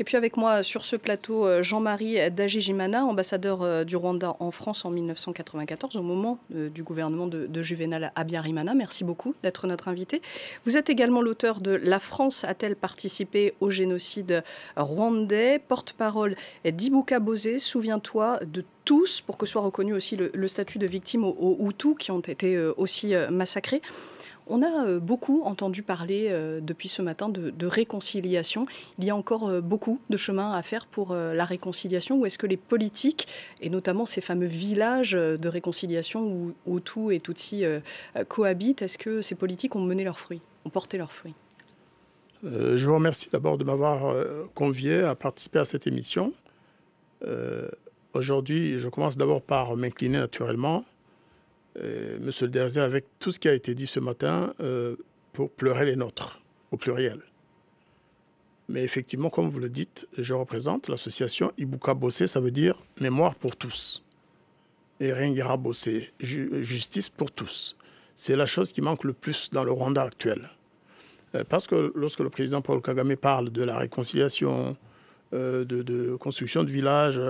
Et puis avec moi euh, sur ce plateau, euh, Jean-Marie Dajijimana, ambassadeur euh, du Rwanda en France en 1994, au moment du gouvernement de, Juvenal Abiyarimana. Merci beaucoup d'être notre invité. Vous êtes également l'auteur de La France a-t-elle participé au génocide rwandais Porte-parole d'Ibuka Bosé, souviens-toi de tous pour que soit reconnu aussi le, statut de victime aux, aux Hutus qui ont été aussi massacrés. On a euh, beaucoup entendu parler euh, depuis ce matin de, réconciliation. Il y a encore euh, beaucoup de chemin à faire pour la réconciliation. Ou est-ce que les politiques, et notamment ces fameux villages de réconciliation où, tout et Tutsi cohabitent, est-ce que ces politiques ont mené leurs fruits, ont porté leurs fruits je vous remercie d'abord de m'avoir convié à participer à cette émission. Aujourd'hui, je commence d'abord par m'incliner naturellement euh, Monsieur le solidariser avec tout ce qui a été dit ce matin euh, pour pleurer les nôtres, au pluriel. Mais effectivement, comme vous le dites, je représente l'association Ibuka Bossé, ça veut dire mémoire pour tous. Et Ringira Bossé, justice pour tous. C'est la chose qui manque le plus dans le Rwanda actuel. Euh, parce que lorsque le président Paul Kagame parle de la réconciliation, de, de, construction de villages,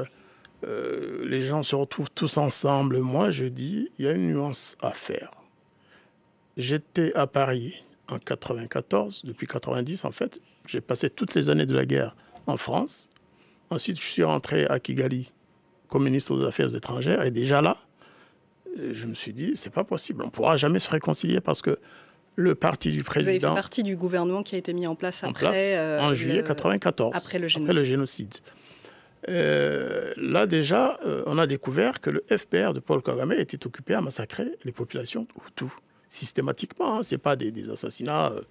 euh, les gens se retrouvent tous ensemble. Moi, je dis, il y a une nuance à faire. J'étais à Paris en 94, depuis 90 en fait. J'ai passé toutes les années de la guerre en France. Ensuite, je suis rentré à Kigali comme ministre des Affaires étrangères. Et déjà là, je me suis dit, c'est pas possible. On pourra jamais se réconcilier parce que le parti du président. Vous avez fait partie du gouvernement qui a été mis en place après. Euh, en, juillet 94 après le génocide. Euh, là déjà, euh, on a découvert que le FPR de Paul Kagame était occupé à massacrer les populations tout systématiquement. Hein. C'est Ce n'est pas des, assassinats euh,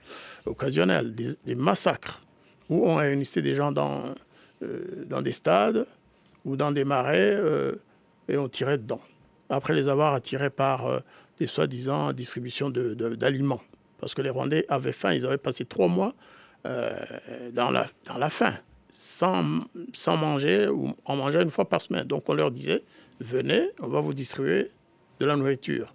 occasionnels, des, massacres où on réunissait des gens dans, des stades ou dans des marais et on tirait dedans. Après les avoir attirés par des soi-disant distributions d'aliments. Parce que les Rwandais avaient faim, ils avaient passé trois mois dans la, dans la faim sans, manger, ou on mangeait une fois par semaine. Donc on leur disait, venez, on va vous distribuer de la nourriture.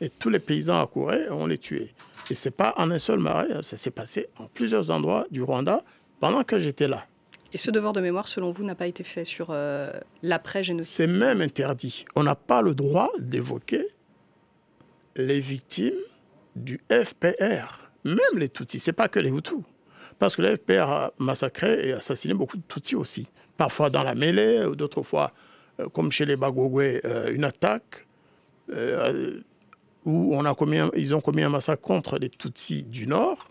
Et tous les paysans accouraient et on les tuait. Et ce n'est pas en un seul marais, hein, ça s'est passé en plusieurs endroits du Rwanda pendant que j'étais là. Et ce devoir de mémoire, selon vous, n'a pas été fait sur euh, l'après-génocide C'est même interdit. On n'a pas le droit d'évoquer les victimes du FPR, même les Tutsis. Ce n'est pas que les Hutus. Parce que la FPR a massacré et assassiné beaucoup de Tutsis aussi. Parfois dans la mêlée, ou d'autres fois, euh, comme chez les Bagogwe, euh, une attaque euh, où on a ils ont commis un massacre contre les Tutsis du Nord.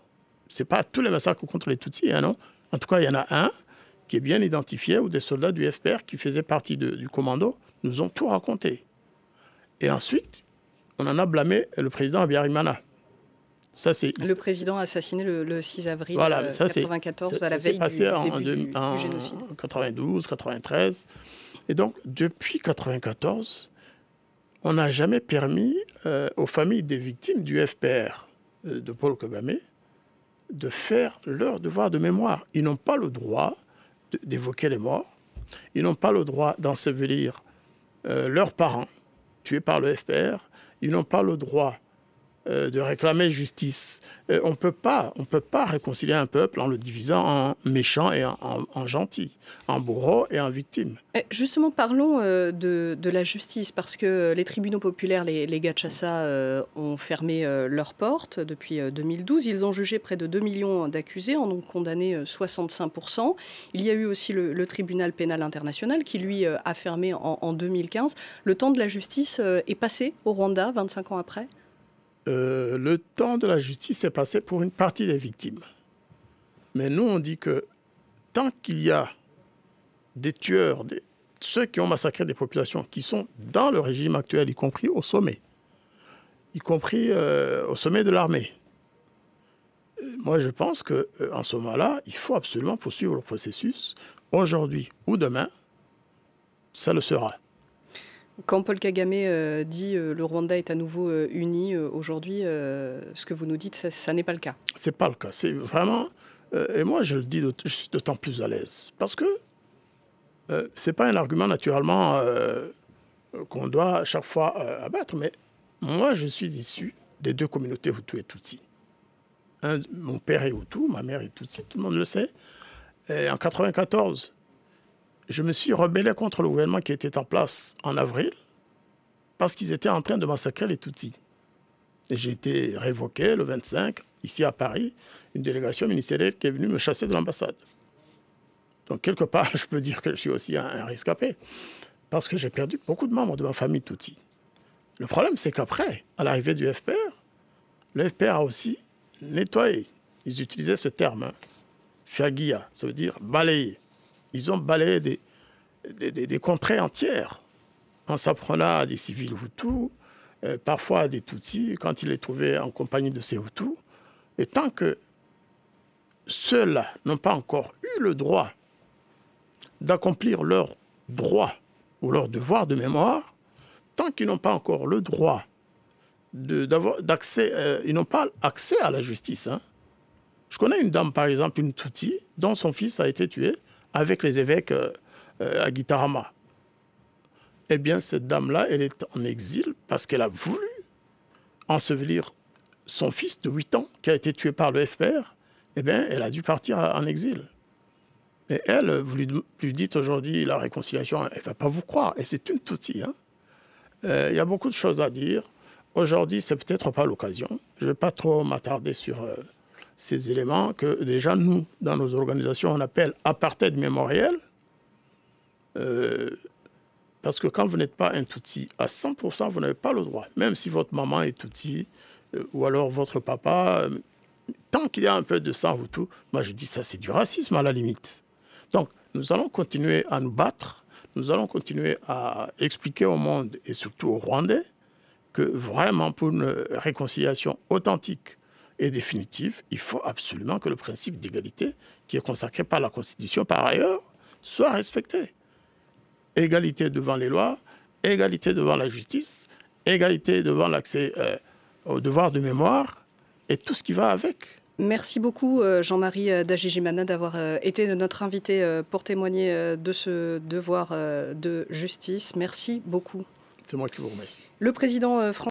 Ce n'est pas tous les massacres contre les Tutsis, hein, non En tout cas, il y en a un qui est bien identifié, où des soldats du FPR qui faisaient partie du commando nous ont tout raconté. Et ensuite, on en a blâmé le président Abiyarimana le président assassiné le, 6 avril 1994, euh, à la veille du, génocide. En 92, 93. Et donc, depuis 94, on n'a jamais permis euh, aux familles des victimes du FPR euh, de Paul Kagame de faire leur devoir de mémoire. Ils n'ont pas le droit d'évoquer les morts. Ils n'ont pas le droit d'ensevelir leurs parents tués par le FPR. Ils n'ont pas le droit euh, de réclamer justice. Euh, on peut pas, on peut pas réconcilier un peuple en le divisant en méchants et en, gentils, en bourreaux et en victimes. Eh, justement, parlons euh, de, la justice, parce que les tribunaux populaires, les, les ont fermé leurs portes depuis 2012. Ils ont jugé près de 2 millions d'accusés, en ont condamné 65%. Il y a eu aussi le, tribunal pénal international qui, lui, a fermé en 2015. Le temps de la justice est passé au Rwanda, 25 ans après euh, le temps de la justice est passé pour une partie des victimes. Mais nous, on dit que tant qu'il y a des tueurs, des, ceux qui ont massacré des populations, qui sont dans le régime actuel, y compris au sommet, y compris euh, au sommet de l'armée, euh, moi, je pense qu'en en ce moment-là, il faut absolument poursuivre le processus aujourd'hui ou demain. Ça le sera. Quand Paul Kagame euh, dit que euh, le Rwanda est à nouveau euh, uni aujourd'hui, ce que vous nous dites, ça, n'est pas le cas. C'est pas le cas. C'est vraiment. et moi, je le dis, je suis d'autant plus à l'aise parce que ce c'est pas un argument naturellement qu'on doit à chaque fois abattre. Mais moi, je suis issu des deux communautés Hutu et Tutsi. mon père est Hutu, ma mère est Tutsi, tout le monde le sait. Et en 94, je me suis rebellé contre le gouvernement qui était en place en avril parce qu'ils étaient en train de massacrer les Tutsis. J'ai été révoqué le 25, ici à Paris, une délégation ministérielle qui est venue me chasser de l'ambassade. Donc, quelque part, je peux dire que je suis aussi un, rescapé, parce que j'ai perdu beaucoup de membres de ma famille Tutsi. Le problème, c'est qu'après, à l'arrivée du FPR, le FPR a aussi nettoyé. Ils utilisaient ce terme, hein, fiagia, ça veut dire balayer. Ils ont balayé des, des, contrées entières en s'apprenant à des civils Hutus, euh, parfois à des Tutsis, quand ils les trouvaient en compagnie de ces Hutus. Et tant que ceux-là n'ont pas encore eu le droit d'accomplir leur droit ou leur devoir de mémoire, tant qu'ils n'ont pas encore le droit d'accès, euh, ils n'ont pas accès à la justice. Hein. Je connais une dame, par exemple, une Tutsi, dont son fils a été tué avec les évêques euh, euh, à Guitarama. Eh bien, cette dame-là, elle est en exil parce qu'elle a voulu ensevelir son fils de 8 ans qui a été tué par le FPR. Eh bien, elle a dû partir en exil. Et elle, vous lui, dites aujourd'hui la réconciliation, elle ne va pas vous croire. Et c'est une toutie. Hein. Euh, il y a beaucoup de choses à dire. Aujourd'hui, c'est peut-être pas l'occasion. Je ne vais pas trop m'attarder sur ces éléments que déjà nous, dans nos organisations, on appelle apartheid mémoriel. Euh, parce que quand vous n'êtes pas un Tutsi, à 100%, vous n'avez pas le droit. Même si votre maman est Tutsi, euh, ou alors votre papa, euh, tant qu'il y a un peu de sang ou tout, moi je dis ça, c'est du racisme à la limite. Donc nous allons continuer à nous battre, nous allons continuer à expliquer au monde, et surtout aux Rwandais, que vraiment pour une réconciliation authentique, et définitif, il faut absolument que le principe d'égalité, qui est consacré par la Constitution par ailleurs, soit respecté. Égalité devant les lois, égalité devant la justice, égalité devant l'accès euh, au devoir de mémoire et tout ce qui va avec. Merci beaucoup euh, Jean-Marie euh, Dagigimana d'avoir été notre invité pour témoigner de ce devoir de justice. Merci beaucoup. C'est moi qui vous remercie. Le président français